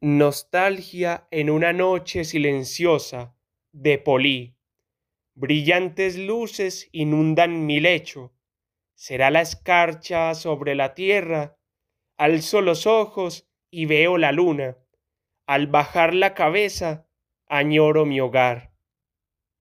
Nostalgia en una noche silenciosa de Polí. Brillantes luces inundan mi lecho. Será la escarcha sobre la tierra. Alzo los ojos y veo la luna. Al bajar la cabeza, añoro mi hogar.